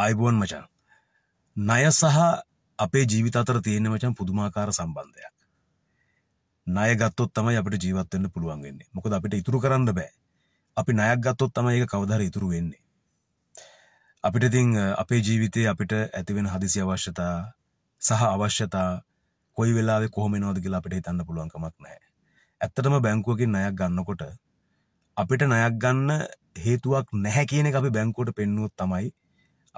අයිබෝන් මචන්. ණය සහ අපේ ජීවිත අතර තියෙන මචන් පුදුමාකාර සම්බන්ධයක්. ණය ගත්තොත් තමයි අපිට ජීවත් වෙන්න පුළුවන් වෙන්නේ. මොකද අපිට ඉතුරු කරන්න බෑ. අපි ණයක් ගත්තොත් තමයි ඒක කවදා හරි ඉතුරු වෙන්නේ. අපිට ඉතින් අපේ ජීවිතේ අපිට ඇති වෙන හදිසි අවශ්‍යතා සහ අවශ්‍යතා කොයි වෙලාවෙ කොහොම එනවද කියලා අපිට හිතන්න පුළුවන් කමක් නැහැ. ඇත්තටම බැංකුවකින් ණයක් ගන්නකොට අපිට ණයක් ගන්න හේතුවක් නැහැ කියන එක අපි බැංකුවට පෙන්නුවොත් තමයි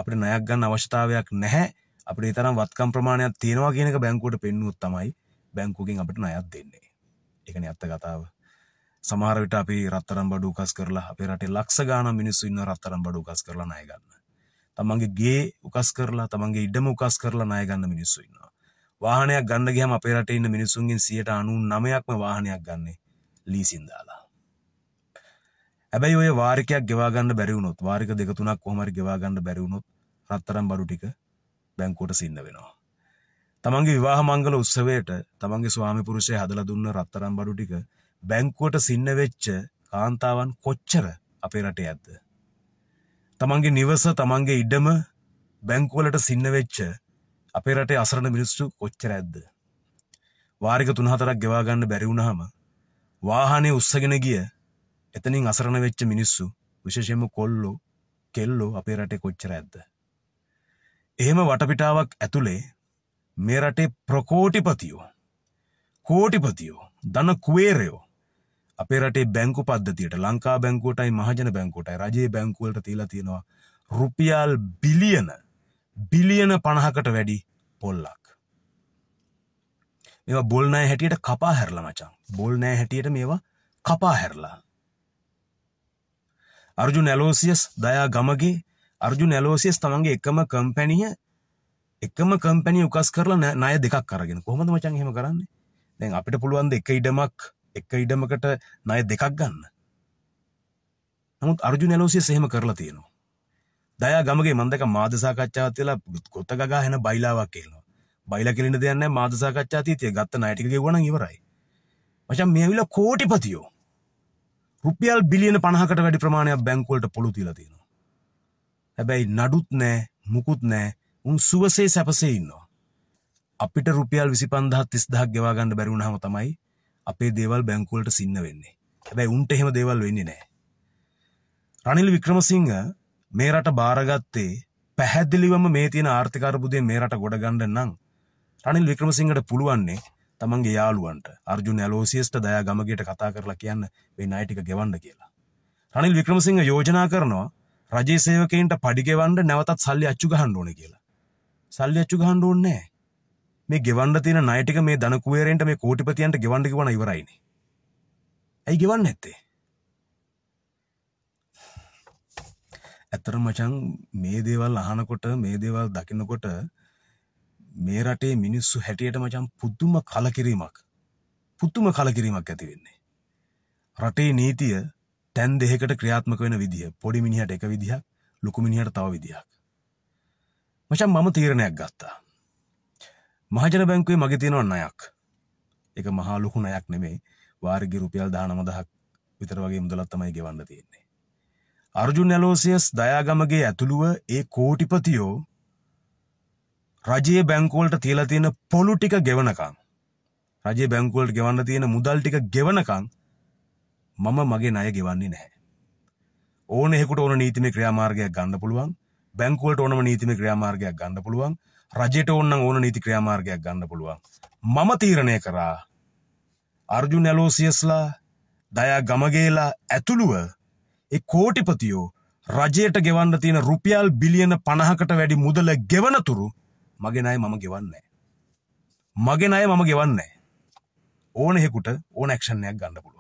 අපට ණයක් ගන්න අවශ්‍යතාවයක් නැහැ අපේ තරම් වත්කම් ප්‍රමාණයක් තියෙනවා කියනක බැංකුවට පෙන්නුවත් තමයි බැංකුකින් අපට ණයක් දෙන්නේ එකන ඇත්ත කතාව සමහරවිට අපි රත්තරම් බඩු උකස් කරලා අපේ රටේ ලක්ෂ ගාන මිනිස්සු ඉන්න රත්තරම් බඩු උකස් කරලා ණය ගන්න තමන්ගේ ගේ උකස් කරලා තමන්ගේ ඉඩම උකස් කරලා ණය ගන්න මිනිස්සු ඉන්නවා වාහනයක් ගන්න ගියම අපේ රටේ ඉන්න මිනිස්සුන්ගෙන් 99%ක්ම වාහනයක් ගන්නේ ලීසින් දාලා හැබැයි ඔය වාරිකයක් ගෙවාගන්න බැරිවුණොත් වාරික දෙකතුනක් කොහමරි ගෙවාගන්න බැරිවුණොත් රත්තරම් බඩු ටික බැංකෝට සින්න වෙනවා. තමන්ගේ විවාහ මංගල උත්සවයට තමන්ගේ ස්වාමි පුරුෂය හදලා දුන්න රත්තරම් බඩු ටික බැංකුවට සින්න වෙච්ච කාන්තාවන් කොච්චර අපේ රටේ ඇද්ද? තමන්ගේ නිවස තමන්ගේ ඉඩම බැංකුවලට සින්න වෙච්ච අපේ රටේ අසරණ මිනිස්සු කොච්චර ඇද්ද? වාරික තුන හතරක් ගෙවා ගන්න බැරි වුණාම වාහනේ උස්සගෙන ගිය එතනින් අසරණ වෙච්ච මිනිස්සු විශේෂයම කොල්ලෝ කෙල්ලෝ අපේ රටේ කොච්චර ඇද්ද. එහෙම වටපිටාවක් ඇතුළේ මේ රටේ ප්‍රකෝටිපතියෝ කෝටිපතියෝ දන කුවේරයෝ අපේ රටේ බැංකු පද්ධතියට ලංකා බැංකුවටයි මහජන බැංකුවටයි රජයේ බැංකුවලට තියලා තියෙනවා රුපියල් බිලියන බිලියන පණහකට වැඩි පොල්ලක් මේවා බොල් නෑ හැටියට කපා හැරලා මචං බොල් නෑ හැටියට මේවා කපා හැරලා අර්ජු නැලෝසියස් දයා ගමගේ අර්ජු නැලෝසියස් තමන්ගේ එකම කම්පැනිය එකම කම්පැනි උකස් කරලා නය දෙකක් කරගෙන කොහොමද මචන් එහෙම කරන්නේ දැන් අපිට පුළුවන් එක ඉඩමක් එක ඉඩමකට ණය දෙකක් ගන්න නමුත් අර්ජු නැලෝසියස් එහෙම කරලා තියෙනවා දයා ගමගේ මම දැක මාධ්‍ය සාකච්ඡාවක් තියලා ගොත ගගා හැන බයිලාවක් කියනවා බයිලා කෙලින්න දෙයක් නැහැ මාධ්‍ය සාකච්ඡා තීතිය ගත්ත ණය ටික ගෙවුවා නම් ඉවරයි මචන් මේ ඇවිල්ලා කෝටිපතියෝ රුපියල් බිලියන පණහකට වැඩි ප්‍රමාණයක් බැංකුවලට පොළු තියලා තියෙනවා. හැබැයි නඩුත් නෑ මුකුත් නෑ උන් සුවසේ සැපසේ ඉන්නවා. අපිට රුපියල් 25000 30000ක් ගෙවා ගන්න බැරි වුණාම තමයි අපේ දේවල් බැංකුවලට සින්න වෙන්නේ. හැබැයි උන්ට එහෙම දේවල් වෙන්නේ නෑ. රනිල් වික්‍රමසිංහ මේ රට බාරගත්තේ පැහැදිලිවම මේ තියෙන ආර්ථික අර්බුදය මේ රට ගොඩ ගන්න නම් රනිල් වික්‍රමසිංහට පුළුවන්නේ තමන්ගේ යාලුවන්ට අර්ජු නැලෝසියස්ට දයා ගමගේට කතා කරලා කියන්න මේ නයිටික ගෙවන්න කියලා. රනිල් වික්‍රමසිංහ යෝජනා කරනවා රජේ සේවකයින්ට පඩිගෙවන්ඩ නැවතත් සල්ලි අච්චු ගහන්න ඕන කියලා. සල්ලි අච්චු ගහන්න ඕන්නේ මේ ගෙවන්න තියෙන නයිටික මේ දනකුවේරෙන්ට මේ කෝටිපතියන්ට ගෙවන්න කිවන ඉවරයිනේ. ඇයි ගෙවන්න ඇත්තේ? ඇත්තට මචං මේ දේවල් අහනකොට මේ දේවල් දකින්නකොට මේ රටේ මිනිස්සු හැටියට මචන් පුද්දුම කලකිරීමක් පුද්දුම කලකිරීමක් ඇති වෙන්නේ. රටේ නීතිය තැන් දෙකට ක්‍රියාත්මක වෙන විදිහ පොඩි මිනිහට එක විදිහක් ලොකු මිනිහට තව විදිහක්. මචන් මම තීරණයක් ගත්තා. මහජන බැංකුවේ මගේ තියෙනව ණයක්. ඒක මහා ලොකු ණයක් නෙමෙයි. වාර්ගික රුපියල් 19000ක් විතර වගේ මුදලක් තමයි ගෙවන්න තියෙන්නේ. අර්ජුන් ඇලෝසියස් දයාගමගේ ඇතුළුව ඒ කෝටිපතියෝ රජයේ බැංකුවලට තියලා තියෙන පොළු ටික ගෙවනකං. රජයේ බැංකුවලට ගෙවන්න තියෙන මුදල් ටික ගෙවනකං මම මගේ ණය ගෙවන්නේ නැහැ. ඕන එහෙකට ඕන නීතිමය ක්‍රියාමාර්ගයක් ගන්න පුළුවන්. බැංකුවලට ඕනම නීතිමය ක්‍රියාමාර්ගයක් ගන්න පුළුවන්. රජයට ඕන නම් ඕන නීති ක්‍රියාමාර්ගයක් ගන්න පුළුවන්. මම තීරණය කරා අර්ජුන් ඇලෝසියස්ලා දයා ගමගේලා ඇතුළුව ඒ කෝටිපතියෝ රජයට ගෙවන්න තියෙන රුපියල් බිලියන 50කට වැඩි මුදල ගෙවනතුරු මගෙන අය මම ගෙවන්නේ මගෙන අය මම ගෙවන්නේ ඕන හෙකුට ඕන ක්ෂණයක් ගන්න පුළුවන්